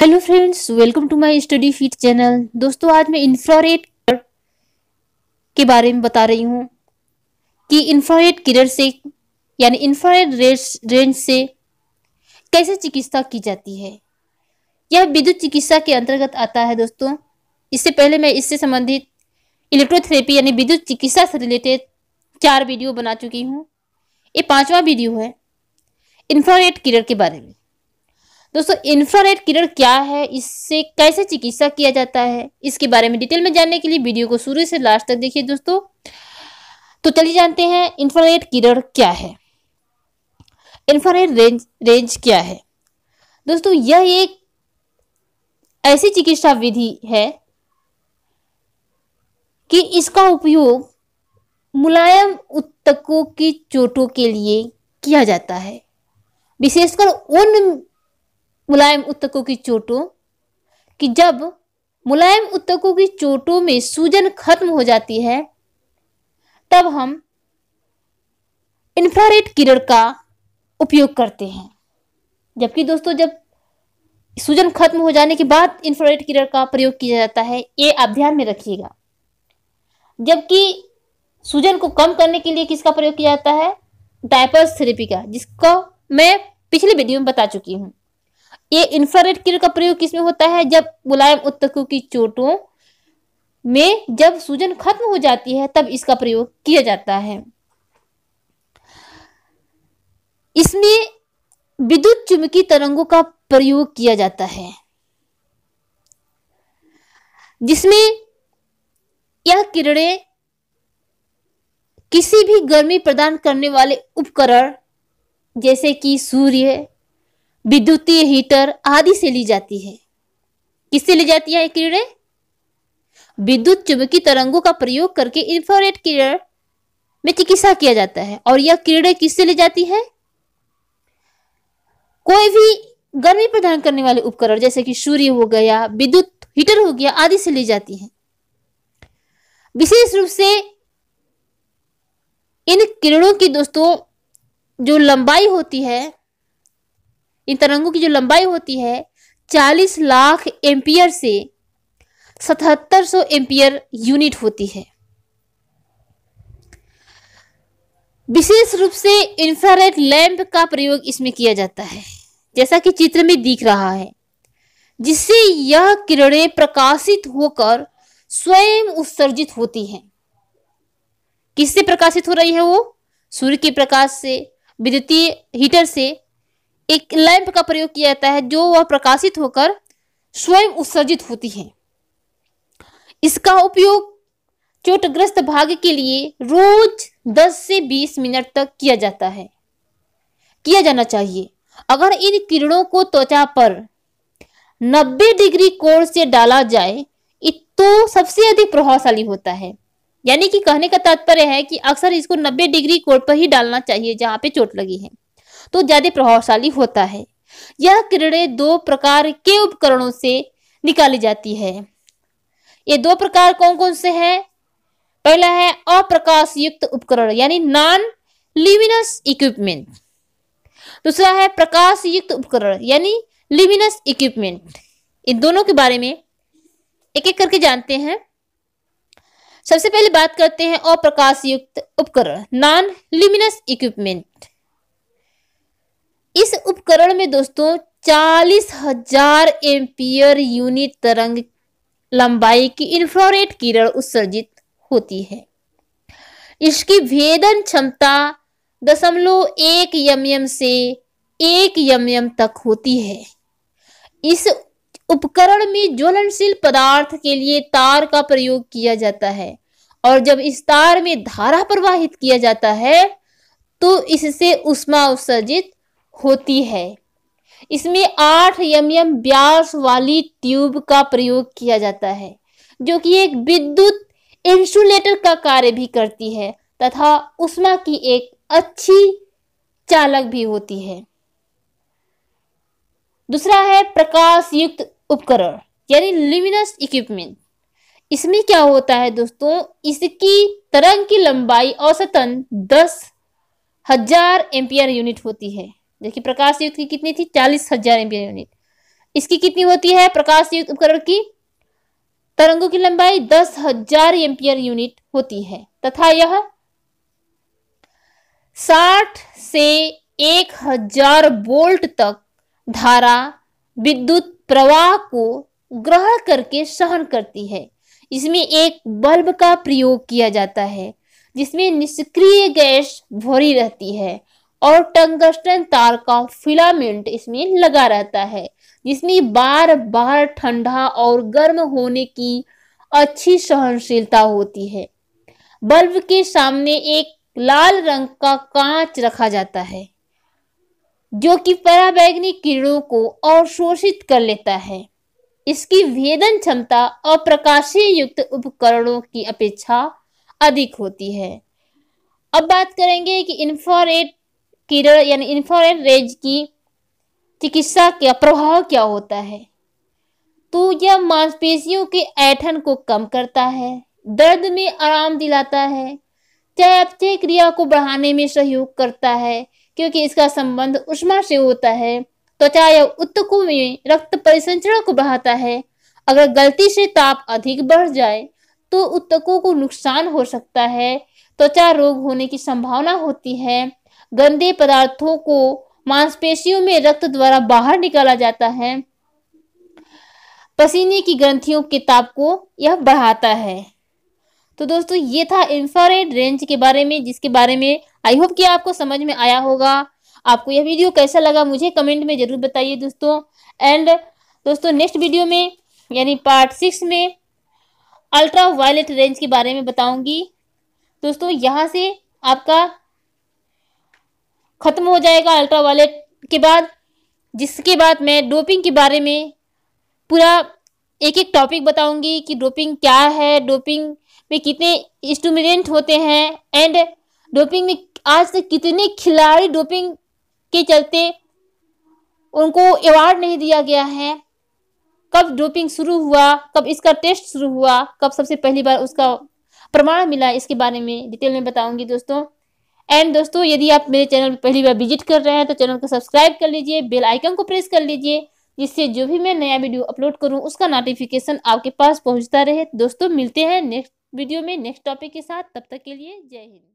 hello friends welcome to my study feet channel दोस्तों आज मैं इंफ्रारेड के बारे में बता रही हूँ कि इंफ्रारेड किरण से यानी इंफ्रारेड रेंज से कैसे चिकित्सा की जाती है यह विद्युत चिकित्सा के अंतर्गत आता है दोस्तों इससे पहले मैं इससे संबंधित इलेक्ट्रोथेरेपी यानी विद्युत चिकित्सा से रिलेटेड चार वीडियो बना चुकी हूँ ये पाँचवा वीडियो है इंफ्रारेड किरण के बारे में दोस्तों इंफ्रारेड किरण क्या है इससे कैसे चिकित्सा किया जाता है इसके बारे में डिटेल में जानने के लिए वीडियो को शुरू से लास्ट तक देखिए दोस्तों तो चलिए जानते हैं इंफ्रारेड किरण क्या है इंफ्रारेड रेंज रेंज क्या है दोस्तों यह एक ऐसी चिकित्सा विधि है कि इसका उपयोग मुलायम उत्तकों की चोटों के लिए किया जाता है विशेषकर उन मुलायम उत्तकों की चोटों कि जब मुलायम उत्तकों की चोटों में सूजन खत्म हो जाती है तब हम इंफ्रारेड किरण का उपयोग करते हैं जबकि दोस्तों जब सूजन खत्म हो जाने के बाद इंफ्रारेड किरण का प्रयोग किया जाता है ये आप ध्यान में रखिएगा जबकि सूजन को कम करने के लिए किसका प्रयोग किया जाता है डायपर्स थेरेपी का जिसको मैं पिछले वीडियो में बता चुकी हूं ये इंफ्रारेड किरण का प्रयोग किसमें होता है जब मुलायम उत्तकों की चोटों में जब सूजन खत्म हो जाती है तब इसका प्रयोग किया जाता है इसमें विद्युत चुंबकीय तरंगों का प्रयोग किया जाता है जिसमें यह किरणें किसी भी गर्मी प्रदान करने वाले उपकरण जैसे कि सूर्य विद्युतीय हीटर आदि से ली जाती है किससे ली जाती है किरणें विद्युत चुंबकीय तरंगों का प्रयोग करके इंफ्रारेड किरण में चिकित्सा किया जाता है और यह किरणें किससे ली जाती है कोई भी गर्मी प्रदान करने वाले उपकरण जैसे कि सूर्य हो गया विद्युत हीटर हो गया आदि से ली जाती है विशेष रूप से इन किरणों की दोस्तों जो लंबाई होती है इन तरंगों की जो लंबाई होती है 40 लाख एम्पियर से 7700 एम्पियर यूनिट होती है विशेष रूप से इंफ्रारेड लैंप का प्रयोग इसमें किया जाता है जैसा कि चित्र में दिख रहा है जिससे यह किरणें प्रकाशित होकर स्वयं उत्सर्जित होती हैं किससे प्रकाशित हो रही है वो सूर्य के प्रकाश से विद्युतीय हीटर से एक लैंप का प्रयोग किया जाता है जो वह प्रकाशित होकर स्वयं उत्सर्जित होती है इसका उपयोग चोटग्रस्त भाग के लिए रोज 10 से 20 मिनट तक किया जाता है किया जाना चाहिए अगर इन किरणों को त्वचा पर 90 डिग्री कोण से डाला जाए तो सबसे अधिक प्रभावशाली होता है यानी कि कहने का तात्पर्य है कि अक्सर इसको 90 डिग्री कोण पर ही डालना चाहिए जहां पे चोट लगी है तो ज्यादा प्रभावशाली होता है यह किरणें दो प्रकार के उपकरणों से निकाली जाती है ये दो प्रकार कौन कौन से हैं पहला है अप्रकाश युक्त उपकरण यानी नॉन लिविनस इक्विपमेंट दूसरा है प्रकाश युक्त उपकरण यानी लिविनस इक्विपमेंट इन दोनों के बारे में एक एक करके जानते हैं सबसे पहले बात करते हैं अप्रकाश युक्त उपकरण नॉन लिमिनस इक्विपमेंट इस उपकरण में दोस्तों चालीस हजार एम्पियर यूनिट तरंग लंबाई की इंफ्रारेड किरण उत्सर्जित होती है इसकी भेदन क्षमता दशमलव एक यम से एक यम तक होती है इस उपकरण में ज्वलनशील पदार्थ के लिए तार का प्रयोग किया जाता है और जब इस तार में धारा प्रवाहित किया जाता है तो इससे उष्मा उत्सर्जित होती है इसमें आठ एम एम व्यास वाली ट्यूब का प्रयोग किया जाता है जो कि एक विद्युत इंसुलेटर का कार्य भी करती है तथा उष्मा की एक अच्छी चालक भी होती है दूसरा है प्रकाश युक्त उपकरण यानी लिमिनस इक्विपमेंट इसमें क्या होता है दोस्तों इसकी तरंग की लंबाई औसतन दस हजार एम्पियर यूनिट होती है जबकि प्रकाश युक्त की कितनी थी चालीस हजार एम्पियर यूनिट इसकी कितनी होती है प्रकाश युक्त उपकरण की तरंगों की लंबाई दस हजार एम्पियर यूनिट होती है तथा यह साठ से एक हजार वोल्ट तक धारा विद्युत प्रवाह को ग्रहण करके सहन करती है इसमें एक बल्ब का प्रयोग किया जाता है जिसमें निष्क्रिय गैस भरी रहती है और टंगस्टन तार का फिलामेंट इसमें लगा रहता है जिसमें बार बार ठंडा और गर्म होने की अच्छी सहनशीलता होती है बल्ब के सामने एक लाल रंग का कांच रखा जाता है जो कि पराबैगनी किरणों को अवशोषित कर लेता है इसकी भेदन क्षमता अप्रकाशीय युक्त उपकरणों की अपेक्षा अधिक होती है अब बात करेंगे कि इंफ्रारेड किरण यानी इंफ्रारेड रेज की चिकित्सा का प्रभाव क्या होता है तो यह मांसपेशियों के ऐठन को कम करता है दर्द में आराम दिलाता है चयापचय क्रिया को बढ़ाने में सहयोग करता है क्योंकि इसका संबंध उष्मा से होता है त्वचा तो या उत्तकों में रक्त परिसंचरण को बढ़ाता है अगर गलती से ताप अधिक बढ़ जाए तो उत्तकों को नुकसान हो सकता है त्वचा तो रोग होने की संभावना होती है गंदे पदार्थों को मांसपेशियों में रक्त द्वारा बाहर निकाला जाता है पसीने की ग्रंथियों के ताप को यह बढ़ाता है तो दोस्तों ये था इंफ्रारेड रेंज के बारे में जिसके बारे में आई होप कि आपको समझ में आया होगा आपको यह वीडियो कैसा लगा मुझे कमेंट में ज़रूर बताइए दोस्तों एंड दोस्तों नेक्स्ट वीडियो में यानी पार्ट सिक्स में अल्ट्रा वायलेट रेंज के बारे में बताऊंगी दोस्तों यहाँ से आपका खत्म हो जाएगा अल्ट्रा वायलेट के बाद जिसके बाद मैं डोपिंग के बारे में पूरा एक एक टॉपिक बताऊंगी कि डोपिंग क्या है डोपिंग में कितने इंस्ट्रूमेंट होते हैं एंड डोपिंग में आज तक कितने खिलाड़ी डोपिंग के चलते उनको अवार्ड नहीं दिया गया है कब डोपिंग शुरू हुआ कब इसका टेस्ट शुरू हुआ कब सबसे पहली बार उसका प्रमाण मिला इसके बारे में डिटेल में बताऊंगी दोस्तों एंड दोस्तों यदि आप मेरे चैनल पर पहली बार विजिट कर रहे हैं तो चैनल को सब्सक्राइब कर लीजिए बेल आइकन को प्रेस कर लीजिए जिससे जो भी मैं नया वीडियो अपलोड करूँ उसका नोटिफिकेशन आपके पास पहुँचता रहे दोस्तों मिलते हैं नेक्स्ट वीडियो में नेक्स्ट टॉपिक के साथ तब तक के लिए जय हिंद